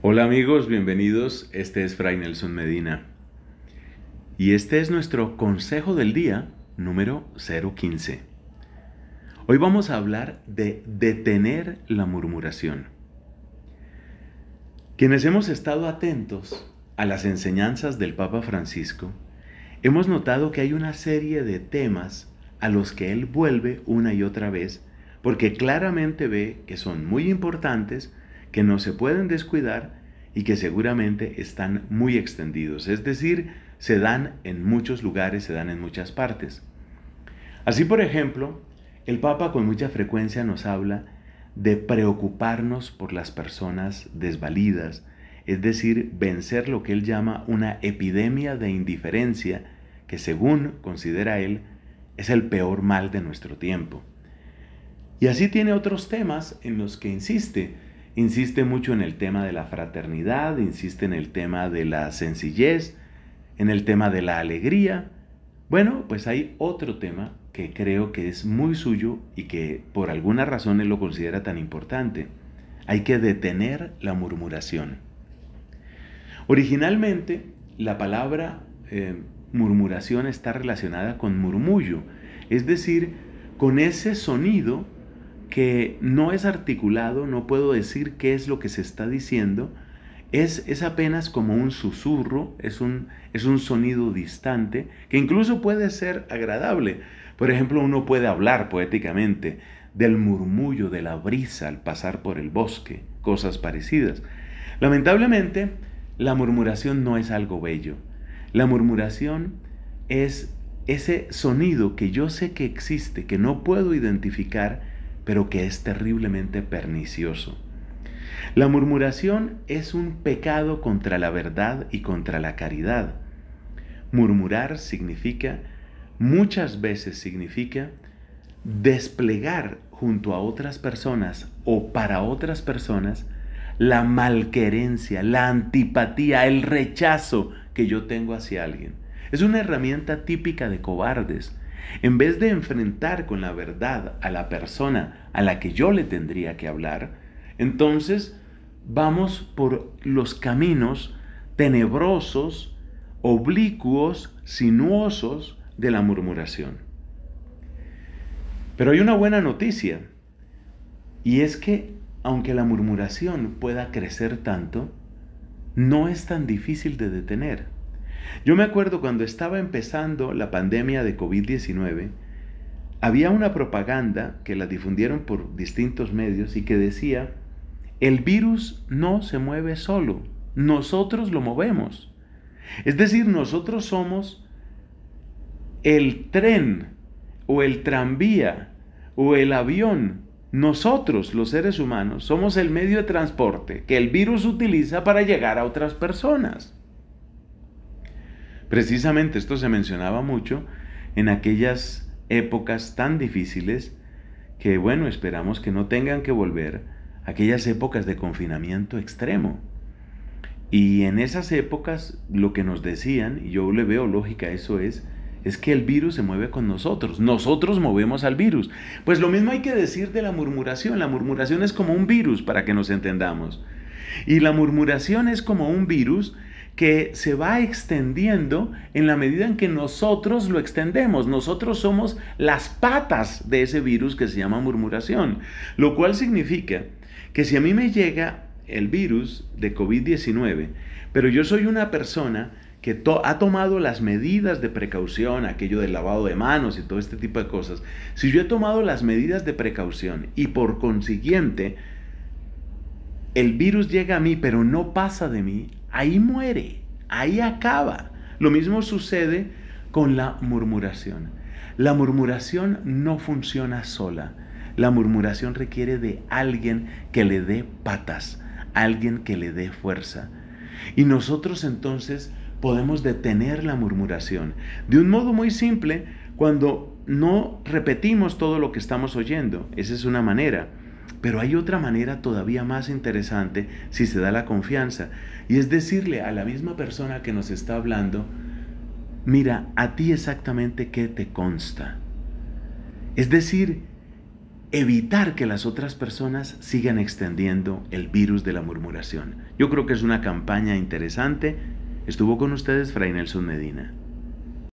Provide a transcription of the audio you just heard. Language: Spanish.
Hola amigos, bienvenidos. Este es Fray Nelson Medina. Y este es nuestro consejo del día número 015. Hoy vamos a hablar de detener la murmuración. Quienes hemos estado atentos a las enseñanzas del Papa Francisco, hemos notado que hay una serie de temas a los que él vuelve una y otra vez porque claramente ve que son muy importantes que no se pueden descuidar y que seguramente están muy extendidos, es decir, se dan en muchos lugares, se dan en muchas partes. Así, por ejemplo, el Papa con mucha frecuencia nos habla de preocuparnos por las personas desvalidas, es decir, vencer lo que él llama una epidemia de indiferencia, que según considera él es el peor mal de nuestro tiempo. Y así tiene otros temas en los que insiste, insiste mucho en el tema de la fraternidad, insiste en el tema de la sencillez, en el tema de la alegría. Bueno, pues hay otro tema que creo que es muy suyo y que por algunas razones lo considera tan importante. Hay que detener la murmuración. Originalmente, la palabra eh, murmuración está relacionada con murmullo, es decir, con ese sonido que no es articulado, no puedo decir qué es lo que se está diciendo, es, es apenas como un susurro, es un, es un sonido distante, que incluso puede ser agradable. Por ejemplo, uno puede hablar poéticamente del murmullo de la brisa al pasar por el bosque, cosas parecidas. Lamentablemente, la murmuración no es algo bello. La murmuración es ese sonido que yo sé que existe, que no puedo identificar, pero que es terriblemente pernicioso. La murmuración es un pecado contra la verdad y contra la caridad. Murmurar significa, muchas veces significa, desplegar junto a otras personas o para otras personas la malquerencia, la antipatía, el rechazo que yo tengo hacia alguien. Es una herramienta típica de cobardes en vez de enfrentar con la verdad a la persona a la que yo le tendría que hablar, entonces vamos por los caminos tenebrosos, oblicuos, sinuosos de la murmuración. Pero hay una buena noticia, y es que aunque la murmuración pueda crecer tanto, no es tan difícil de detener. Yo me acuerdo cuando estaba empezando la pandemia de COVID-19, había una propaganda que la difundieron por distintos medios y que decía, el virus no se mueve solo, nosotros lo movemos. Es decir, nosotros somos el tren o el tranvía o el avión. Nosotros, los seres humanos, somos el medio de transporte que el virus utiliza para llegar a otras personas. Precisamente esto se mencionaba mucho en aquellas épocas tan difíciles que, bueno, esperamos que no tengan que volver aquellas épocas de confinamiento extremo. Y en esas épocas lo que nos decían, y yo le veo lógica eso es, es que el virus se mueve con nosotros, nosotros movemos al virus. Pues lo mismo hay que decir de la murmuración, la murmuración es como un virus para que nos entendamos. Y la murmuración es como un virus que se va extendiendo en la medida en que nosotros lo extendemos. Nosotros somos las patas de ese virus que se llama murmuración, lo cual significa que si a mí me llega el virus de COVID-19, pero yo soy una persona que ha tomado las medidas de precaución, aquello del lavado de manos y todo este tipo de cosas, si yo he tomado las medidas de precaución y por consiguiente el virus llega a mí pero no pasa de mí, Ahí muere, ahí acaba. Lo mismo sucede con la murmuración. La murmuración no funciona sola. La murmuración requiere de alguien que le dé patas, alguien que le dé fuerza. Y nosotros entonces podemos detener la murmuración. De un modo muy simple, cuando no repetimos todo lo que estamos oyendo. Esa es una manera. Pero hay otra manera todavía más interesante si se da la confianza, y es decirle a la misma persona que nos está hablando, mira, a ti exactamente qué te consta. Es decir, evitar que las otras personas sigan extendiendo el virus de la murmuración. Yo creo que es una campaña interesante. Estuvo con ustedes Fray Nelson Medina.